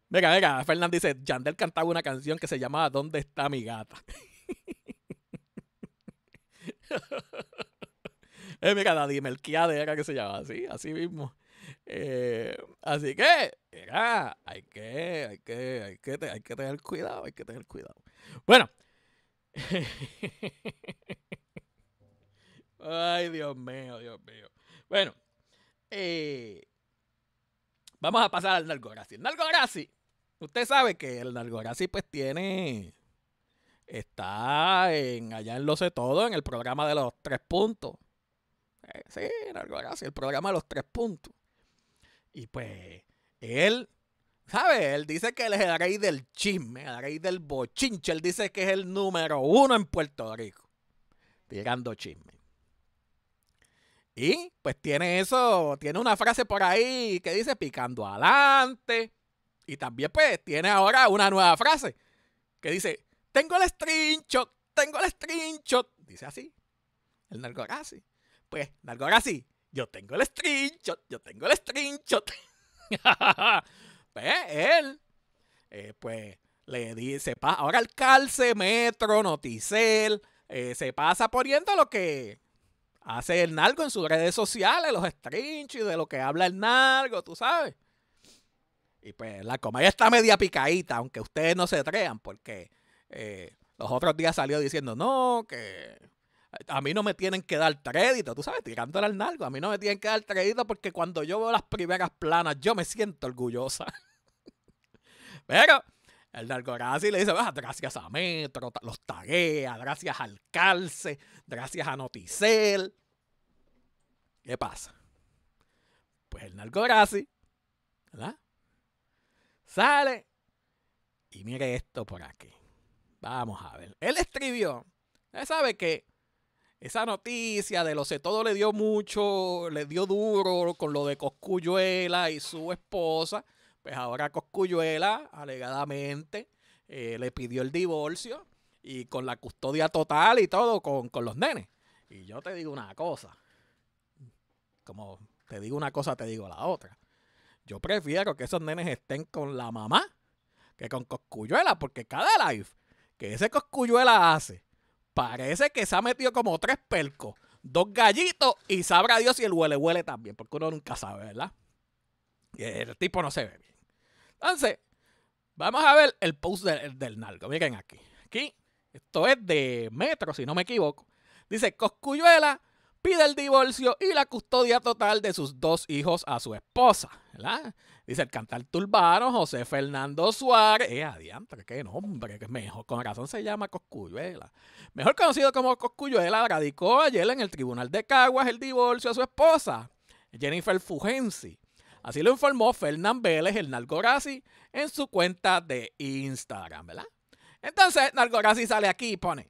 mira, mira, Fernández dice, Yandel cantaba una canción que se llamaba ¿Dónde está mi gata? [laughs] [laughs] eh, mira, la Melquiade era que se llamaba así, así mismo. Eh, así que, mira, hay que, hay que, hay que, tener cuidado, hay que tener cuidado. Bueno. [laughs] Ay, Dios mío, Dios mío. Bueno, eh, vamos a pasar al Nargorazi. El usted sabe que el Nargorazi pues tiene está en allá en Lo sé todo, en el programa de los tres puntos. Eh, sí, en algo así, el programa de los tres puntos. Y pues, él, sabe Él dice que él es el rey del chisme, el rey del bochinche. Él dice que es el número uno en Puerto Rico, tirando chisme. Y pues tiene eso, tiene una frase por ahí que dice picando adelante. Y también pues tiene ahora una nueva frase que dice tengo el estrincho! tengo el shot. Dice así. El así, Pues, así, yo tengo el shot, yo tengo el shot. [laughs] pues él, eh, pues le dice, ahora el metro noticel, eh, se pasa poniendo lo que hace el nargo en sus redes sociales, los y de lo que habla el nargo, tú sabes. Y pues la comedia está media picadita, aunque ustedes no se crean, porque eh, los otros días salió diciendo, no, que a mí no me tienen que dar crédito, tú sabes, tirándole al narco, a mí no me tienen que dar crédito porque cuando yo veo las primeras planas yo me siento orgullosa. [laughs] Pero el narcorazi le dice, ah, gracias a Metro, los taguea, gracias al calce, gracias a Noticel. ¿Qué pasa? Pues el Narco ¿verdad? Sale y mire esto por aquí. Vamos a ver. Él escribió, él sabe que esa noticia de lo sé todo le dio mucho, le dio duro con lo de Coscuyuela y su esposa. Pues ahora Coscuyuela, alegadamente, eh, le pidió el divorcio y con la custodia total y todo con, con los nenes. Y yo te digo una cosa. Como te digo una cosa, te digo la otra. Yo prefiero que esos nenes estén con la mamá que con Coscuyuela, porque cada live que ese coscuyuela hace, parece que se ha metido como tres percos, dos gallitos y sabrá Dios si el huele huele también, porque uno nunca sabe, ¿verdad? Y el tipo no se ve bien. Entonces, vamos a ver el post del, del narco. Miren aquí. Aquí, esto es de Metro, si no me equivoco. Dice, Coscuyuela pide el divorcio y la custodia total de sus dos hijos a su esposa. ¿verdad? Dice el cantar turbano José Fernando Suárez. Eh, adiantre, qué nombre, que mejor. Con razón se llama Coscuyuela. Mejor conocido como Coscuyuela, radicó ayer en el tribunal de Caguas el divorcio a su esposa, Jennifer Fugensi. Así lo informó Fernán Vélez, el Nalgorazi, en su cuenta de Instagram, ¿verdad? Entonces, Nalgorazi sale aquí y pone,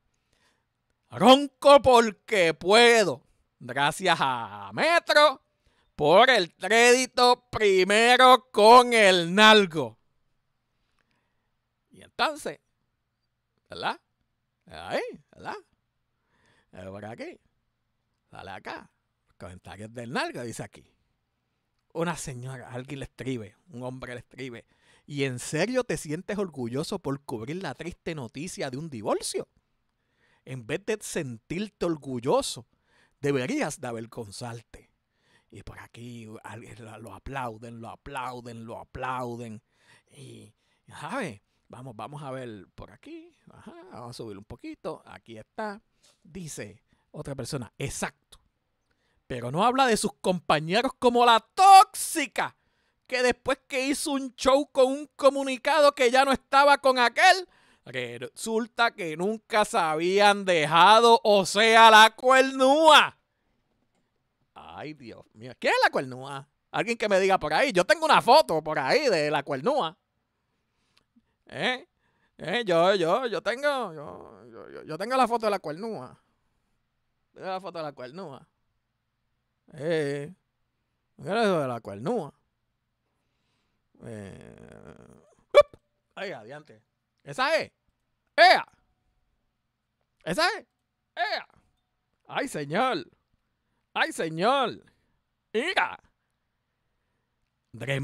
ronco porque puedo. Gracias a Metro por el crédito primero con el nalgo. Y entonces, ¿verdad? Ahí, ¿verdad? Eh, por aquí. Sale acá. comentarios del nalgo dice aquí. Una señora, alguien le escribe, un hombre le escribe. ¿Y en serio te sientes orgulloso por cubrir la triste noticia de un divorcio? En vez de sentirte orgulloso deberías el consalte. Y por aquí eh, lo aplauden, lo aplauden, lo aplauden. Y, ¿sabes? Eh, vamos, vamos a ver por aquí. vamos a subir un poquito. Aquí está. Dice otra persona, exacto. Pero no habla de sus compañeros como la tóxica, que después que hizo un show con un comunicado que ya no estaba con aquel, resulta que nunca se habían dejado, o sea, la cuernúa. Ay, Dios mío. ¿Qué es la cuernúa? Alguien que me diga por ahí. Yo tengo una foto por ahí de la cuernúa. ¿Eh? ¿Eh? Yo, yo, yo tengo, yo, yo, la foto de la cuernúa. Tengo la foto de la cuernúa. Eh, la eso de la cuernúa. Eh, ay, adiante. Esa es. ¡Ea! ¿Esa es? ¡Ea! ¡Ay, señor! ¡Ay, señor! ¡Ira! ¿Dres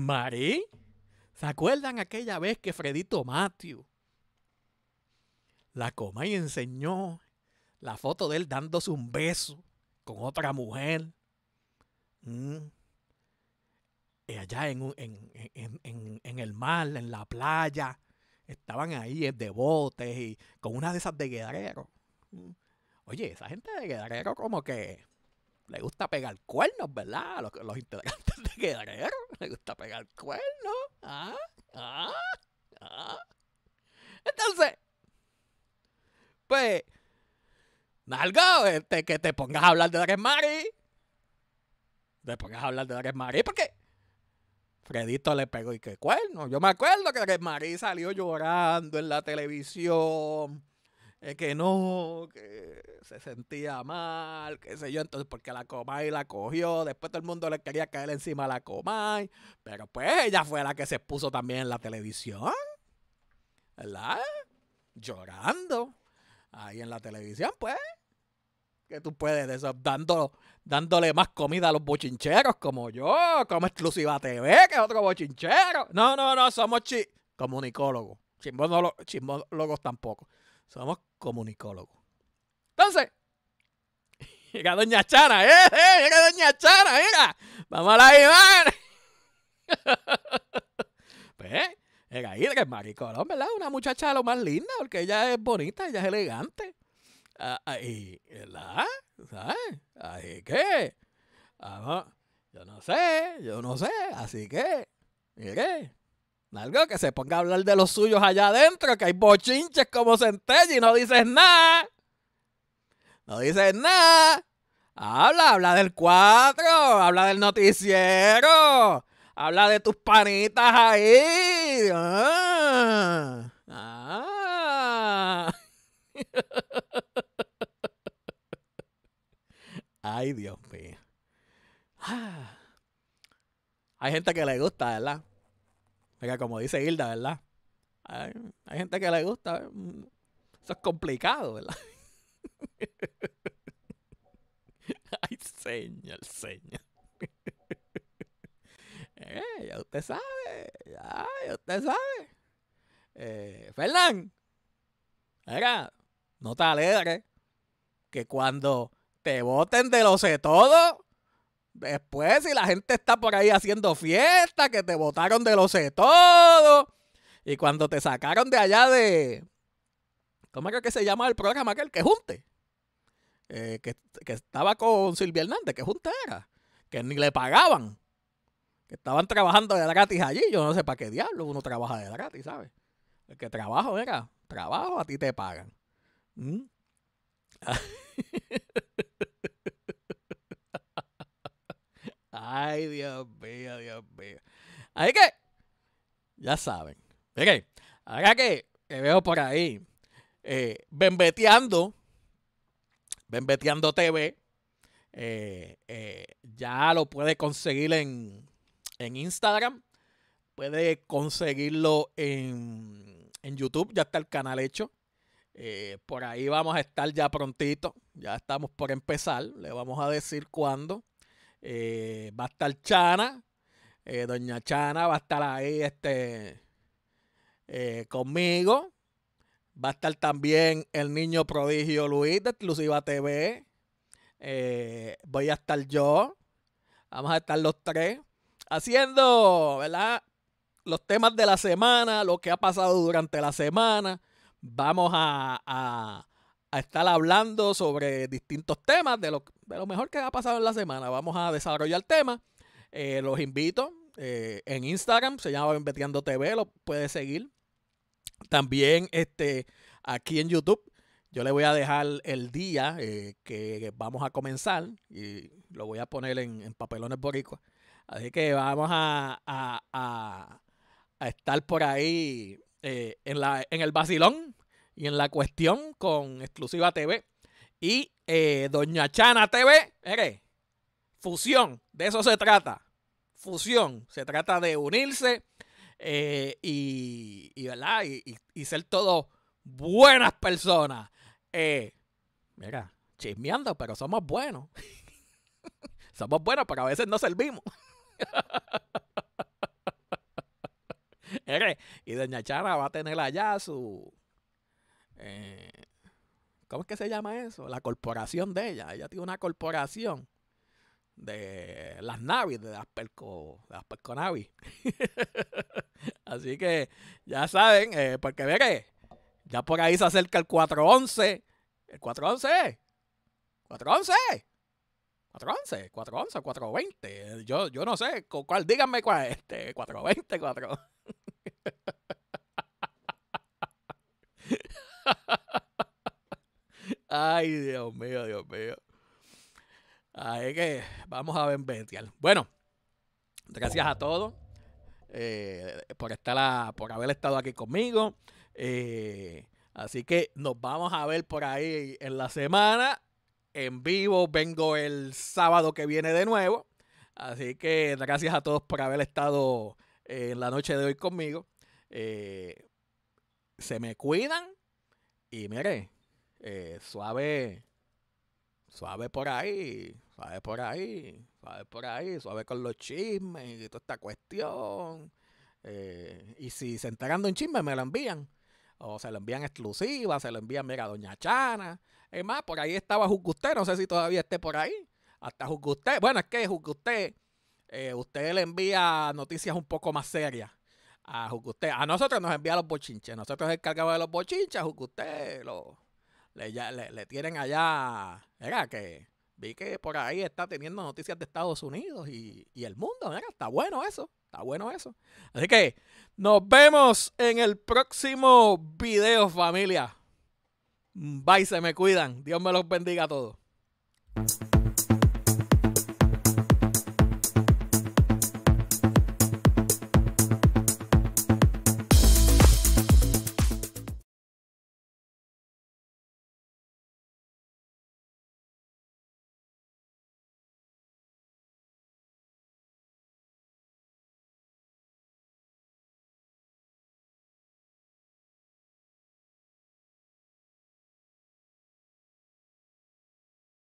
¿Se acuerdan aquella vez que Fredito Matthew la coma y enseñó la foto de él dándose un beso con otra mujer? Y mm. allá en, en el mar, en la playa estaban ahí eh, de botes y con una de esas de guedarero. Oye, esa gente de guedarero como que le gusta pegar cuernos, ¿verdad? Los, los integrantes de guedarero le gusta pegar cuernos. ¿Ah? ¿Ah? ¿Ah? Entonces, pues, Nalgo, este, que te pongas a hablar de Dres Mari. Te pongas a hablar de Dres Mari porque Fredito le pegó y qué cuerno. Yo me acuerdo que Marí salió llorando en la televisión. Es eh, que no, que se sentía mal, qué sé yo, entonces porque la Comay la cogió, después todo el mundo le quería caer encima a la Comay, pero pues ella fue la que se puso también en la televisión, ¿verdad? Llorando ahí en la televisión, pues, que tú puedes, eso, dando dándole más comida a los bochincheros como yo, como Exclusiva TV, que es otro bochinchero. No, no, no, somos comunicólogos. Chismólogos, tampoco. Somos comunicólogos. Entonces, [laughs] llega Doña Chara, ¿eh? ¿eh? Llega Doña Chara, mira. Vamos a la Iván. [laughs] pues, que Idris, Maricolón, ¿verdad? Una muchacha lo más linda, porque ella es bonita, ella es elegante. Ahí, ¿verdad? Ah, eh, ¿Sabes? Así que, vamos, yo no sé, yo no sé, así que, mire, algo que se ponga a hablar de los suyos allá adentro, que hay bochinches como centella y no dices nada. No dices nada. Habla, habla del cuatro, habla del noticiero, habla de tus panitas ahí. ah. ah. Ay, Dios mío. Ah. Hay gente que le gusta, ¿verdad? como dice Hilda, ¿verdad? Hay, gente que le gusta. Mm, eso es complicado, ¿verdad? [laughs] Ay, señor, señor. [laughs] Eh, ya usted sabe, ya, usted sabe. Eh, Fernán, no te alegres que cuando te voten de lo sé todo, después si la gente está por ahí haciendo fiesta, que te votaron de lo sé todo, y cuando te sacaron de allá de... ¿Cómo creo que se llama el programa aquel? Que junte. Eh, que, que, estaba con Silvia Hernández, que Junte era. Que ni le pagaban. Que estaban trabajando de gratis allí. Yo no sé para qué diablo uno trabaja de gratis, ¿sabes? El que trabajo era, trabajo, a ti te pagan. ¿Mm? Ay, Dios mío, Dios mío. Así que, ya saben. okay ahora que veo por ahí, eh, Bendeteando TV, eh, eh, ya lo puede conseguir en, en Instagram, puede conseguirlo en, en YouTube, ya está el canal hecho. Eh, por ahí vamos a estar ya prontito, ya estamos por empezar, le vamos a decir cuándo. Eh, va a estar Chana, eh, doña Chana va a estar ahí este, conmigo. Va a estar también el niño prodigio Luis de Exclusiva TV. voy a estar yo. Vamos a estar los tres haciendo, Los temas de la semana, lo que ha pasado durante la semana vamos a, estar hablando sobre distintos temas de lo, lo, mejor que ha pasado en la semana. Vamos a desarrollar temas. tema eh, los invito eh, en Instagram, se llama investigando TV, lo puedes seguir. También este, aquí en YouTube. Yo le voy a dejar el día eh, que vamos a comenzar y lo voy a poner en, papelones boricua. Así que vamos a, estar por ahí en, en el vacilón y en la cuestión con Exclusiva TV y eh, Doña Chana TV. fusión, de eso se trata. Fusión, se trata de unirse eh, y, Y, ser todos buenas personas. Eh, mira, chismeando, pero somos buenos. [laughs] somos buenos, pero a veces no servimos. [laughs] y Doña Chana va a tener allá su eh, ¿cómo es que se llama eso? La corporación de ella. Ella tiene una corporación de las naves, de las perco, de perconavis. [laughs] Así que ya saben, eh, porque veré, ya por ahí se acerca el 411. ¿El 411? ¿411? 411, 411, 420. Yo, yo no sé cuál, díganme cuál es este, 420, 4. [laughs] [laughs] Ay, Dios mío, Dios mío. Ay, que vamos a ver bestial. Bueno, gracias a todos eh, por, estar a, por haber estado aquí conmigo. Eh, así que nos vamos a ver por ahí en la semana. En vivo vengo el sábado que viene de nuevo. Así que gracias a todos por haber estado eh, en la noche de hoy conmigo. se me cuidan y mire, eh, suave, suave por ahí, suave por ahí, suave por ahí, suave con los chismes y toda esta cuestión. Eh, y si se enteran de un chisme, me lo envían. O se lo envían exclusiva, se lo envían, mira, Doña Chana. Es más, por ahí estaba usted no sé si todavía esté por ahí. Hasta usted bueno, es que Juzgusté, eh, usted le envía noticias un poco más serias a A nosotros nos envía los bochinches. Nosotros el cargador de los bochinches, a usted lo, le, tienen allá. era que vi que por ahí está teniendo noticias de Estados Unidos y, el mundo. Mira, está bueno eso. Está bueno eso. Así que nos vemos en el próximo video, familia. Bye, se me cuidan. Dios me los bendiga a todos.